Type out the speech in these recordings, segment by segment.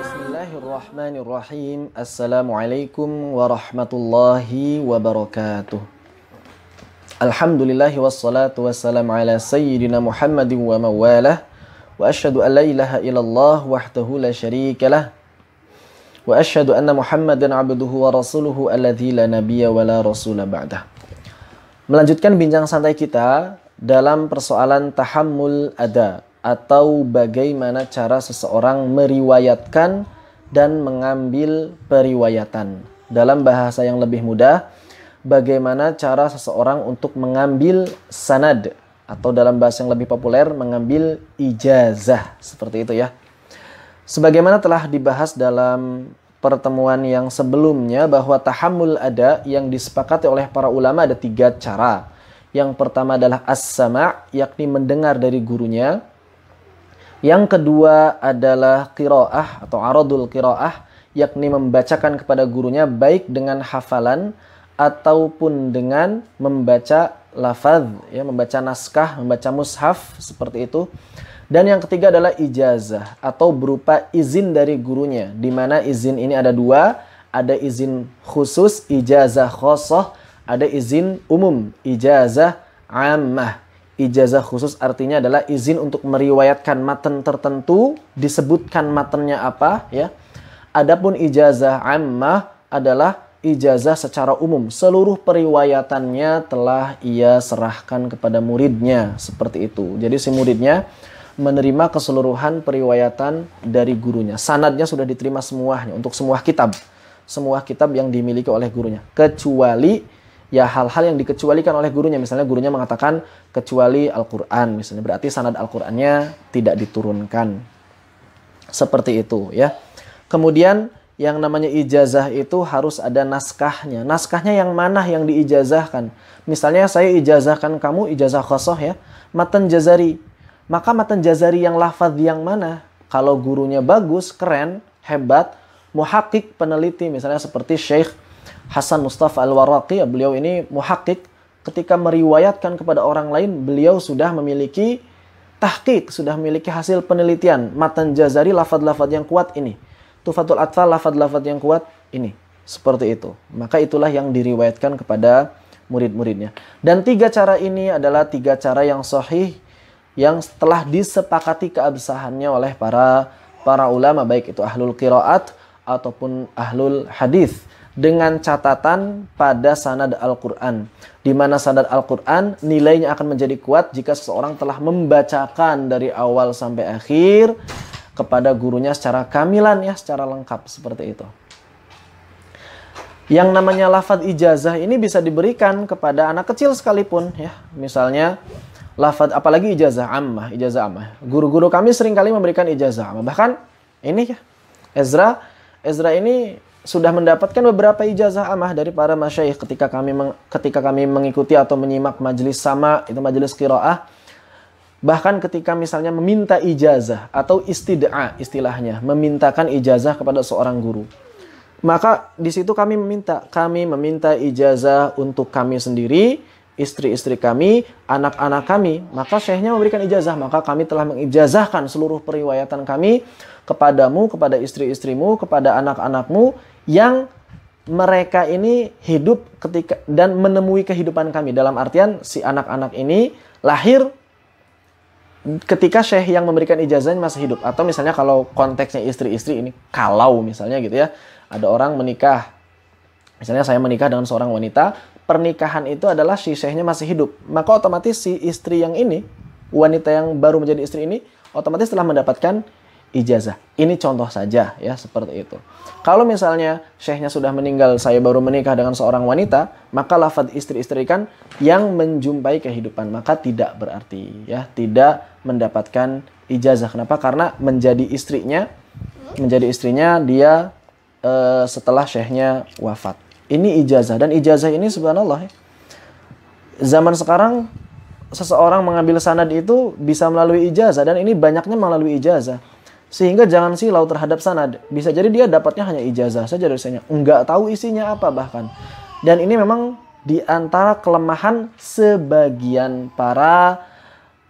بسم الله الرحمن الرحيم السلام عليكم ورحمة الله وبركاته الحمد لله والصلاة والسلام على سيدنا محمد ومواله وأشهد أن لا إله إلا الله وحده لا شريك له وأشهد أن محمدا عبده ورسوله الذي لا نبي ولا رسول بعده Melanjutkan bincang santai kita dalam persoalan tahammul ada atau bagaimana cara seseorang meriwayatkan dan mengambil periwayatan. Dalam bahasa yang lebih mudah, bagaimana cara seseorang untuk mengambil sanad atau dalam bahasa yang lebih populer mengambil ijazah seperti itu ya. Sebagaimana telah dibahas dalam pertemuan yang sebelumnya bahwa tahammul ada yang disepakati oleh para ulama ada tiga cara. Yang pertama adalah as-sama, yakni mendengar dari gurunya. Yang kedua adalah qiraah atau aradul qiraah, yakni membacakan kepada gurunya baik dengan hafalan ataupun dengan membaca lafaz, ya, membaca naskah, membaca mushaf seperti itu. Dan yang ketiga adalah ijazah atau berupa izin dari gurunya, di mana izin ini ada dua, ada izin khusus, ijazah khosoh, ada izin umum, ijazah ammah. Ijazah khusus artinya adalah izin untuk meriwayatkan matan tertentu, disebutkan matannya apa, ya. Adapun ijazah ammah adalah ijazah secara umum. Seluruh periwayatannya telah ia serahkan kepada muridnya, seperti itu. Jadi si muridnya menerima keseluruhan periwayatan dari gurunya. Sanadnya sudah diterima semuanya untuk semua kitab semua kitab yang dimiliki oleh gurunya kecuali ya hal-hal yang dikecualikan oleh gurunya. Misalnya gurunya mengatakan kecuali Al-Qur'an misalnya berarti sanad Al-Qur'annya tidak diturunkan. Seperti itu ya. Kemudian yang namanya ijazah itu harus ada naskahnya. Naskahnya yang mana yang diijazahkan? Misalnya saya ijazahkan kamu ijazah khosoh ya, matan jazari. Maka matan jazari yang lafaz yang mana? Kalau gurunya bagus, keren, hebat, muhakik peneliti misalnya seperti Syekh Hasan Mustafa Al-Waraqi, ya, beliau ini muhakkik, ketika meriwayatkan kepada orang lain, beliau sudah memiliki tahqiq, sudah memiliki hasil penelitian. Matan Jazari, lafad-lafad yang kuat ini. Tufatul Atfal, lafad-lafad yang kuat ini. Seperti itu. Maka itulah yang diriwayatkan kepada murid-muridnya. Dan tiga cara ini adalah tiga cara yang sahih, yang telah disepakati keabsahannya oleh para para ulama, baik itu ahlul qiraat, ataupun ahlul hadis dengan catatan pada sanad Al-Quran. Di mana sanad Al-Quran nilainya akan menjadi kuat jika seseorang telah membacakan dari awal sampai akhir kepada gurunya secara kamilan ya, secara lengkap seperti itu. Yang namanya lafadz ijazah ini bisa diberikan kepada anak kecil sekalipun ya. Misalnya lafadz apalagi ijazah ammah, ijazah ammah. Guru-guru kami seringkali memberikan ijazah ammah. Bahkan ini ya Ezra Ezra ini sudah mendapatkan beberapa ijazah amah dari para masyaikh ketika kami meng, ketika kami mengikuti atau menyimak majelis sama itu majelis kiroah bahkan ketika misalnya meminta ijazah atau istid'a istilahnya memintakan ijazah kepada seorang guru maka di situ kami meminta kami meminta ijazah untuk kami sendiri istri-istri kami, anak-anak kami, maka syekhnya memberikan ijazah, maka kami telah mengijazahkan seluruh periwayatan kami kepadamu, kepada istri-istrimu, kepada anak-anakmu, yang mereka ini hidup ketika dan menemui kehidupan kami dalam artian si anak-anak ini lahir ketika syekh yang memberikan ijazahnya masih hidup atau misalnya kalau konteksnya istri-istri ini kalau misalnya gitu ya ada orang menikah misalnya saya menikah dengan seorang wanita pernikahan itu adalah si syekhnya masih hidup maka otomatis si istri yang ini wanita yang baru menjadi istri ini otomatis telah mendapatkan ijazah. Ini contoh saja ya seperti itu. Kalau misalnya syekhnya sudah meninggal, saya baru menikah dengan seorang wanita, maka lafad istri-istri kan yang menjumpai kehidupan, maka tidak berarti ya tidak mendapatkan ijazah. Kenapa? Karena menjadi istrinya, menjadi istrinya dia e, setelah syekhnya wafat. Ini ijazah dan ijazah ini subhanallah ya. zaman sekarang seseorang mengambil sanad itu bisa melalui ijazah dan ini banyaknya melalui ijazah. Sehingga jangan silau terhadap sanad. Bisa jadi dia dapatnya hanya ijazah saja dari Enggak tahu isinya apa bahkan. Dan ini memang di antara kelemahan sebagian para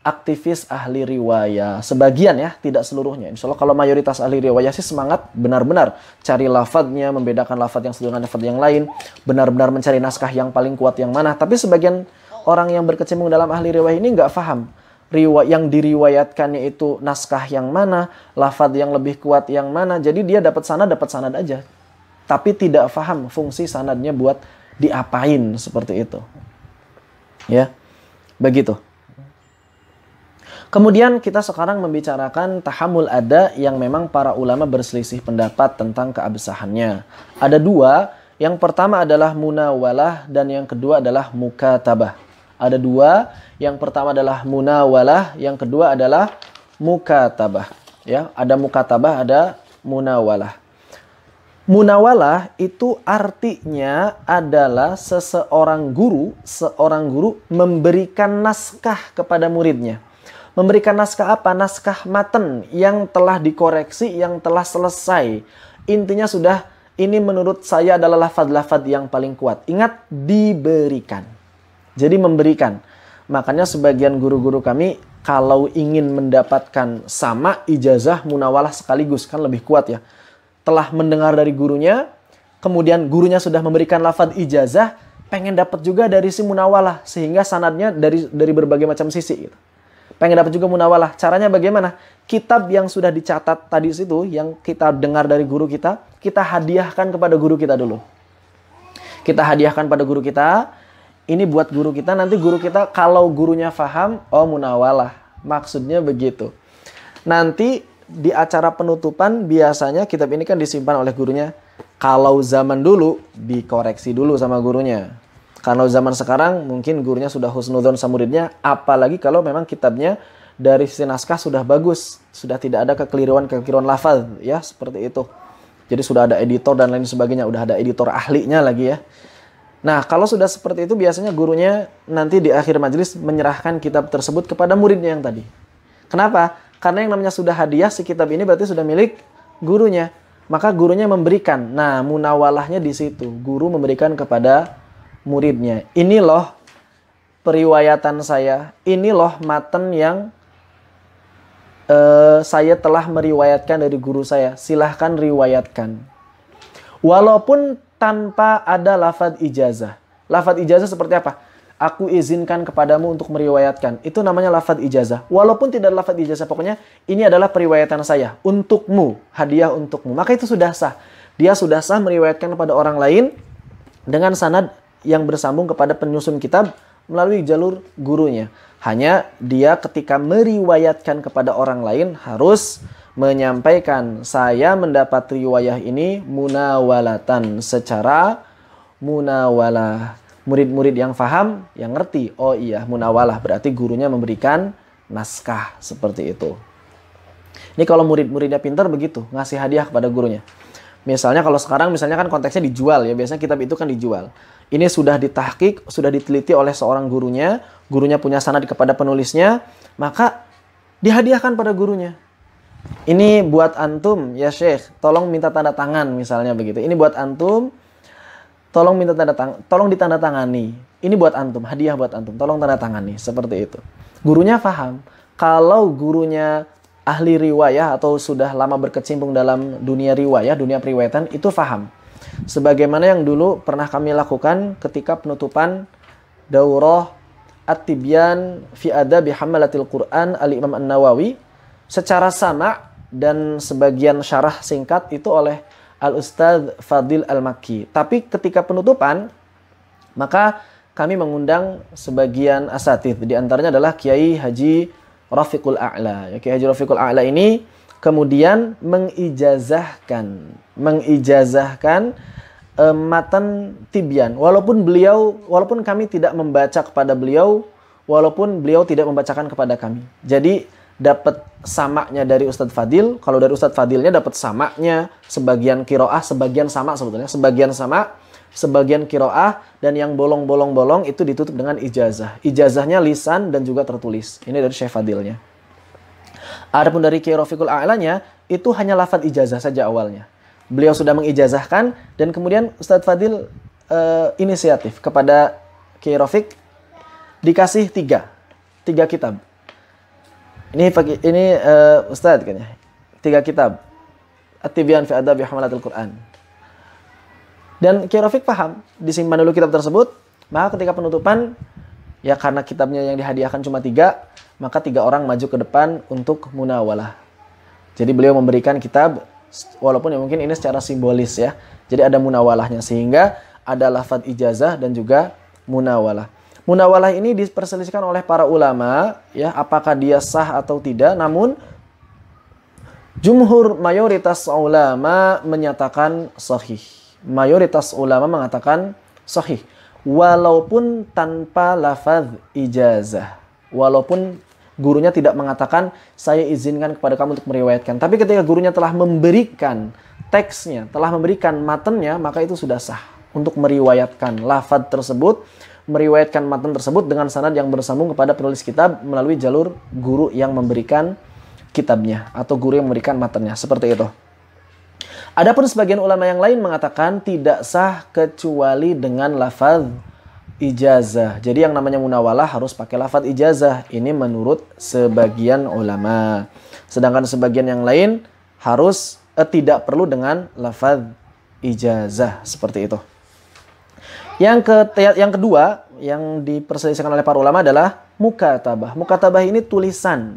aktivis ahli riwayah. Sebagian ya, tidak seluruhnya. Insya Allah kalau mayoritas ahli riwayah sih semangat benar-benar. Cari lafadnya, membedakan lafad yang satu dengan lafad yang lain. Benar-benar mencari naskah yang paling kuat yang mana. Tapi sebagian orang yang berkecimpung dalam ahli riwayah ini nggak paham riwa yang diriwayatkannya itu naskah yang mana, lafad yang lebih kuat yang mana. Jadi dia dapat sana dapat sanad aja. Tapi tidak faham fungsi sanadnya buat diapain seperti itu. Ya. Begitu. Kemudian kita sekarang membicarakan tahamul ada yang memang para ulama berselisih pendapat tentang keabsahannya. Ada dua, yang pertama adalah munawalah dan yang kedua adalah mukatabah. Ada dua. Yang pertama adalah munawalah. Yang kedua adalah mukatabah. Ya, ada mukatabah, ada munawalah. Munawalah itu artinya adalah seseorang guru, seorang guru memberikan naskah kepada muridnya. Memberikan naskah apa? Naskah maten yang telah dikoreksi, yang telah selesai. Intinya sudah ini menurut saya adalah lafad-lafad yang paling kuat. Ingat, diberikan. Jadi memberikan. Makanya sebagian guru-guru kami kalau ingin mendapatkan sama ijazah munawalah sekaligus kan lebih kuat ya. Telah mendengar dari gurunya, kemudian gurunya sudah memberikan lafadz ijazah, pengen dapat juga dari si munawalah sehingga sanadnya dari dari berbagai macam sisi gitu. Pengen dapat juga munawalah. Caranya bagaimana? Kitab yang sudah dicatat tadi situ yang kita dengar dari guru kita, kita hadiahkan kepada guru kita dulu. Kita hadiahkan pada guru kita, ini buat guru kita nanti guru kita kalau gurunya faham, oh munawalah maksudnya begitu nanti di acara penutupan biasanya kitab ini kan disimpan oleh gurunya kalau zaman dulu dikoreksi dulu sama gurunya kalau zaman sekarang mungkin gurunya sudah husnudon sama muridnya apalagi kalau memang kitabnya dari sisi naskah sudah bagus sudah tidak ada kekeliruan-kekeliruan lafal ya seperti itu jadi sudah ada editor dan lain sebagainya Sudah ada editor ahlinya lagi ya Nah, kalau sudah seperti itu biasanya gurunya nanti di akhir majelis menyerahkan kitab tersebut kepada muridnya yang tadi. Kenapa? Karena yang namanya sudah hadiah si kitab ini berarti sudah milik gurunya. Maka gurunya memberikan. Nah, munawalahnya di situ. Guru memberikan kepada muridnya. Ini loh periwayatan saya. Ini loh maten yang uh, saya telah meriwayatkan dari guru saya. Silahkan riwayatkan. Walaupun tanpa ada lafad ijazah. Lafad ijazah seperti apa? Aku izinkan kepadamu untuk meriwayatkan. Itu namanya lafad ijazah. Walaupun tidak ada lafad ijazah, pokoknya ini adalah periwayatan saya. Untukmu, hadiah untukmu. Maka itu sudah sah. Dia sudah sah meriwayatkan kepada orang lain dengan sanad yang bersambung kepada penyusun kitab melalui jalur gurunya. Hanya dia ketika meriwayatkan kepada orang lain harus menyampaikan saya mendapat riwayah ini munawalatan secara munawalah. Murid-murid yang faham, yang ngerti, oh iya munawalah berarti gurunya memberikan naskah seperti itu. Ini kalau murid-muridnya pintar begitu, ngasih hadiah kepada gurunya. Misalnya kalau sekarang misalnya kan konteksnya dijual ya, biasanya kitab itu kan dijual. Ini sudah ditahkik, sudah diteliti oleh seorang gurunya, gurunya punya sanad kepada penulisnya, maka dihadiahkan pada gurunya ini buat antum ya Sheikh, tolong minta tanda tangan misalnya begitu. Ini buat antum, tolong minta tanda tang, tolong ditandatangani. Ini buat antum, hadiah buat antum, tolong tanda tangani seperti itu. Gurunya paham. Kalau gurunya ahli riwayah atau sudah lama berkecimpung dalam dunia riwayah, dunia periwayatan itu paham. Sebagaimana yang dulu pernah kami lakukan ketika penutupan daurah At-Tibyan fi Adabi Hamalatil Quran Al Imam An-Nawawi secara sana dan sebagian syarah singkat itu oleh Al-Ustadz Fadil Al-Makki. Tapi ketika penutupan, maka kami mengundang sebagian asatid. Di antaranya adalah Kiai Haji Rafiqul A'la. Ya, Kiai Haji Rafiqul A'la ini kemudian mengijazahkan, mengijazahkan eh, matan tibian. Walaupun beliau, walaupun kami tidak membaca kepada beliau, walaupun beliau tidak membacakan kepada kami. Jadi dapat samaknya dari Ustadz Fadil, kalau dari Ustadz Fadilnya dapat samaknya sebagian kiroah, sebagian sama sebetulnya, sebagian sama, sebagian kiroah, dan yang bolong-bolong-bolong itu ditutup dengan ijazah. Ijazahnya lisan dan juga tertulis. Ini dari Syekh Fadilnya. Adapun dari kirofikul aalanya A'lanya, itu hanya lafad ijazah saja awalnya. Beliau sudah mengijazahkan, dan kemudian Ustadz Fadil uh, inisiatif kepada kirofik dikasih tiga, tiga kitab ini pagi ini uh, eh, Ustaz kan ya. Tiga kitab. at fi Adab Hamalatul Quran. Dan Kiai Rafiq paham, disimpan dulu kitab tersebut, maka ketika penutupan ya karena kitabnya yang dihadiahkan cuma tiga, maka tiga orang maju ke depan untuk munawalah. Jadi beliau memberikan kitab walaupun ya mungkin ini secara simbolis ya. Jadi ada munawalahnya sehingga ada lafadz ijazah dan juga munawalah. Munawalah ini diperselisihkan oleh para ulama ya apakah dia sah atau tidak. Namun jumhur mayoritas ulama menyatakan sahih. Mayoritas ulama mengatakan sahih walaupun tanpa lafaz ijazah. Walaupun gurunya tidak mengatakan saya izinkan kepada kamu untuk meriwayatkan. Tapi ketika gurunya telah memberikan teksnya, telah memberikan matennya, maka itu sudah sah untuk meriwayatkan lafad tersebut meriwayatkan matan tersebut dengan sanad yang bersambung kepada penulis kitab melalui jalur guru yang memberikan kitabnya atau guru yang memberikan matannya seperti itu. Adapun sebagian ulama yang lain mengatakan tidak sah kecuali dengan lafaz ijazah. Jadi yang namanya munawalah harus pakai lafaz ijazah. Ini menurut sebagian ulama. Sedangkan sebagian yang lain harus eh, tidak perlu dengan lafaz ijazah seperti itu. Yang ke yang kedua yang diperselisihkan oleh para ulama adalah mukatabah. Mukatabah ini tulisan.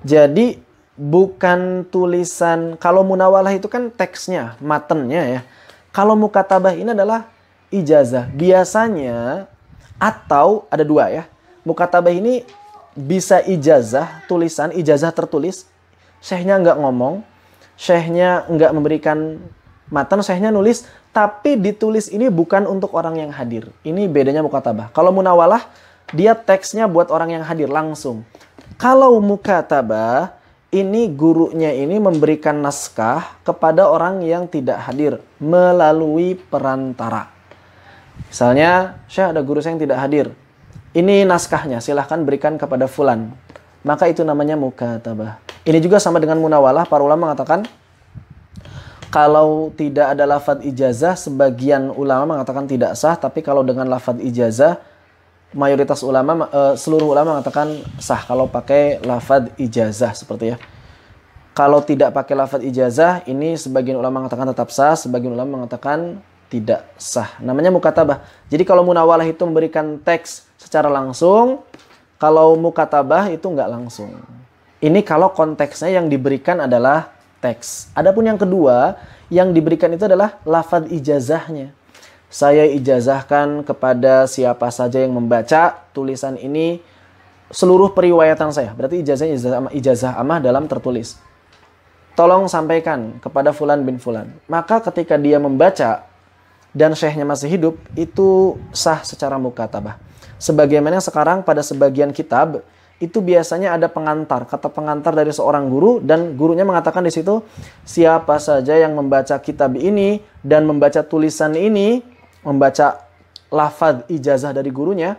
Jadi bukan tulisan. Kalau munawalah itu kan teksnya, matennya ya. Kalau mukatabah ini adalah ijazah. Biasanya atau ada dua ya. Mukatabah ini bisa ijazah tulisan, ijazah tertulis. Syekhnya nggak ngomong, syekhnya nggak memberikan matan, syekhnya nulis tapi ditulis ini bukan untuk orang yang hadir. Ini bedanya mukatabah. Kalau munawalah, dia teksnya buat orang yang hadir langsung. Kalau mukatabah, ini gurunya ini memberikan naskah kepada orang yang tidak hadir melalui perantara. Misalnya, saya ada guru saya yang tidak hadir. Ini naskahnya, silahkan berikan kepada fulan. Maka itu namanya mukatabah. Ini juga sama dengan munawalah, para ulama mengatakan kalau tidak ada lafad ijazah, sebagian ulama mengatakan tidak sah, tapi kalau dengan lafad ijazah, mayoritas ulama, eh, seluruh ulama mengatakan sah kalau pakai lafad ijazah seperti ya. Kalau tidak pakai lafad ijazah, ini sebagian ulama mengatakan tetap sah, sebagian ulama mengatakan tidak sah. Namanya mukatabah. Jadi kalau munawalah itu memberikan teks secara langsung, kalau mukatabah itu nggak langsung. Ini kalau konteksnya yang diberikan adalah teks. Adapun yang kedua, yang diberikan itu adalah lafad ijazahnya. Saya ijazahkan kepada siapa saja yang membaca tulisan ini seluruh periwayatan saya. Berarti ijazahnya ijazah, ijazah amah dalam tertulis. Tolong sampaikan kepada fulan bin fulan. Maka ketika dia membaca dan syekhnya masih hidup, itu sah secara mukatabah. Sebagaimana sekarang pada sebagian kitab, itu biasanya ada pengantar, kata pengantar dari seorang guru dan gurunya mengatakan di situ siapa saja yang membaca kitab ini dan membaca tulisan ini, membaca lafaz ijazah dari gurunya,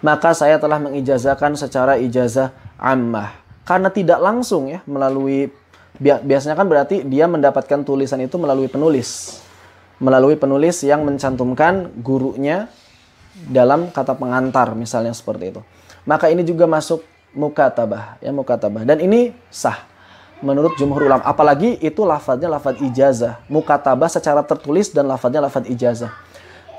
maka saya telah mengijazahkan secara ijazah ammah. Karena tidak langsung ya melalui biasanya kan berarti dia mendapatkan tulisan itu melalui penulis. Melalui penulis yang mencantumkan gurunya dalam kata pengantar misalnya seperti itu maka ini juga masuk mukatabah ya mukatabah dan ini sah menurut jumhur ulama apalagi itu lafadznya lafadz ijazah mukatabah secara tertulis dan lafadznya lafadz ijazah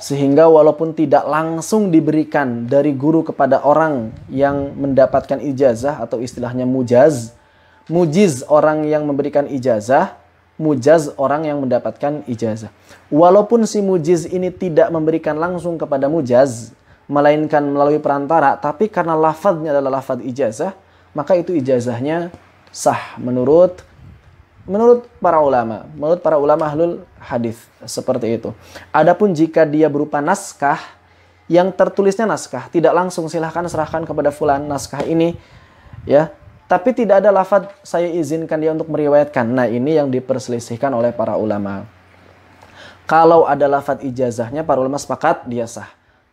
sehingga walaupun tidak langsung diberikan dari guru kepada orang yang mendapatkan ijazah atau istilahnya mujaz mujiz orang yang memberikan ijazah mujaz orang yang mendapatkan ijazah walaupun si mujiz ini tidak memberikan langsung kepada mujaz melainkan melalui perantara, tapi karena lafadznya adalah lafadz ijazah, maka itu ijazahnya sah menurut menurut para ulama, menurut para ulama ahlul hadis seperti itu. Adapun jika dia berupa naskah yang tertulisnya naskah, tidak langsung silahkan serahkan kepada fulan naskah ini ya. Tapi tidak ada lafad saya izinkan dia untuk meriwayatkan. Nah ini yang diperselisihkan oleh para ulama. Kalau ada lafad ijazahnya, para ulama sepakat dia sah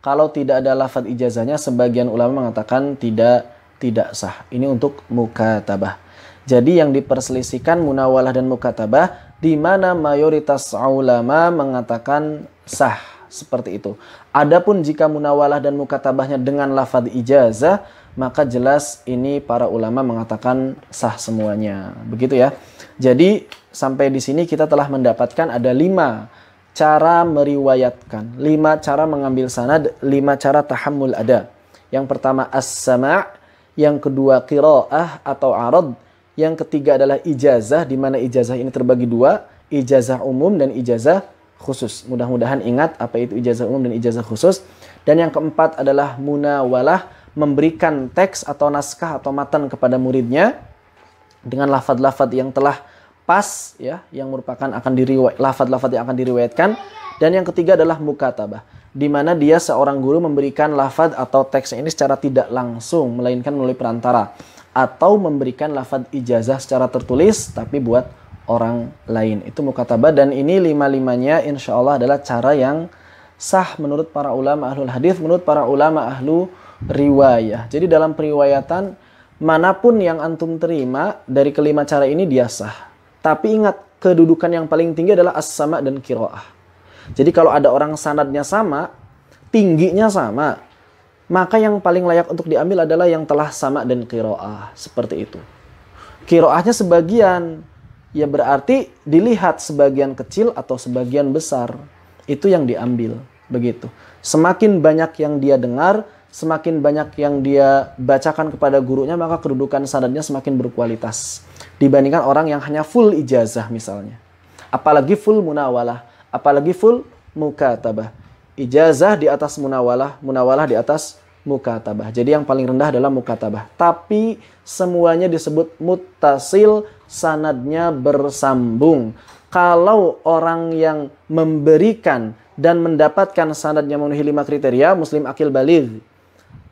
kalau tidak ada lafadz ijazahnya sebagian ulama mengatakan tidak tidak sah. Ini untuk mukatabah. Jadi yang diperselisihkan munawalah dan mukatabah di mana mayoritas ulama mengatakan sah seperti itu. Adapun jika munawalah dan mukatabahnya dengan lafadz ijazah, maka jelas ini para ulama mengatakan sah semuanya. Begitu ya. Jadi sampai di sini kita telah mendapatkan ada lima cara meriwayatkan, lima cara mengambil sanad, lima cara tahammul ada. Yang pertama as-sama', yang kedua qiraah atau arad, yang ketiga adalah ijazah di mana ijazah ini terbagi dua, ijazah umum dan ijazah khusus. Mudah-mudahan ingat apa itu ijazah umum dan ijazah khusus. Dan yang keempat adalah munawalah, memberikan teks atau naskah atau matan kepada muridnya dengan lafad-lafad yang telah pas ya yang merupakan akan diriwayat lafat-lafat yang akan diriwayatkan dan yang ketiga adalah mukatabah di mana dia seorang guru memberikan lafat atau teks ini secara tidak langsung melainkan melalui perantara atau memberikan lafat ijazah secara tertulis tapi buat orang lain itu mukatabah dan ini lima-limanya insya Allah adalah cara yang sah menurut para ulama ahlul hadis menurut para ulama ahlu riwayah jadi dalam periwayatan manapun yang antum terima dari kelima cara ini dia sah tapi ingat, kedudukan yang paling tinggi adalah as-sama dan kiroah. Jadi kalau ada orang sanadnya sama, tingginya sama, maka yang paling layak untuk diambil adalah yang telah sama dan kiroah. Seperti itu. Kiroahnya sebagian, ya berarti dilihat sebagian kecil atau sebagian besar. Itu yang diambil. Begitu. Semakin banyak yang dia dengar, semakin banyak yang dia bacakan kepada gurunya maka kedudukan sanadnya semakin berkualitas dibandingkan orang yang hanya full ijazah misalnya apalagi full munawalah apalagi full mukatabah ijazah di atas munawalah munawalah di atas mukatabah jadi yang paling rendah adalah mukatabah tapi semuanya disebut mutasil sanadnya bersambung kalau orang yang memberikan dan mendapatkan sanadnya memenuhi lima kriteria muslim akil baligh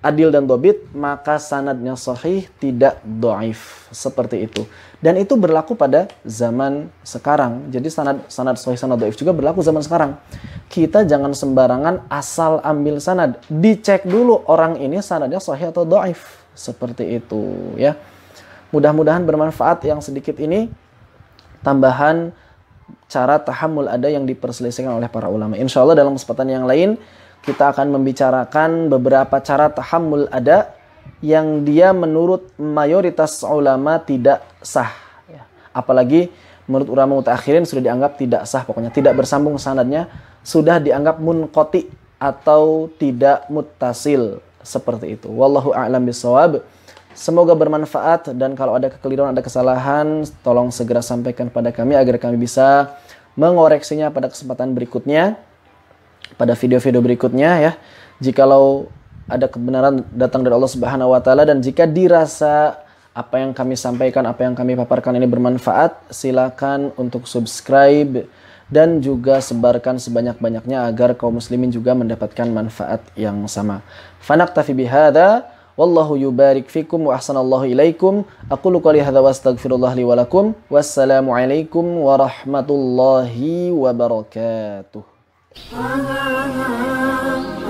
adil dan dobit, maka sanadnya sahih tidak do'if. Seperti itu. Dan itu berlaku pada zaman sekarang. Jadi sanad sanad sahih, sanad do'if juga berlaku zaman sekarang. Kita jangan sembarangan asal ambil sanad. Dicek dulu orang ini sanadnya sahih atau do'if. Seperti itu ya. Mudah-mudahan bermanfaat yang sedikit ini. Tambahan cara tahammul ada yang diperselisihkan oleh para ulama. Insya Allah dalam kesempatan yang lain kita akan membicarakan beberapa cara tahammul ada yang dia menurut mayoritas ulama tidak sah. Ya. Apalagi menurut ulama mutakhirin sudah dianggap tidak sah pokoknya tidak bersambung sanadnya sudah dianggap munkoti atau tidak mutasil seperti itu. Wallahu a'lam bisawab. Semoga bermanfaat dan kalau ada kekeliruan, ada kesalahan, tolong segera sampaikan pada kami agar kami bisa mengoreksinya pada kesempatan berikutnya pada video-video berikutnya ya. Jikalau ada kebenaran datang dari Allah Subhanahu wa taala dan jika dirasa apa yang kami sampaikan, apa yang kami paparkan ini bermanfaat, silakan untuk subscribe dan juga sebarkan sebanyak-banyaknya agar kaum muslimin juga mendapatkan manfaat yang sama. tafi bihadza wallahu yubarik fikum wa ahsanallahu ilaikum. Aku qali hadza wa astaghfirullah li wa lakum. Wassalamu warahmatullahi wabarakatuh. Ah, ah, ah, ah.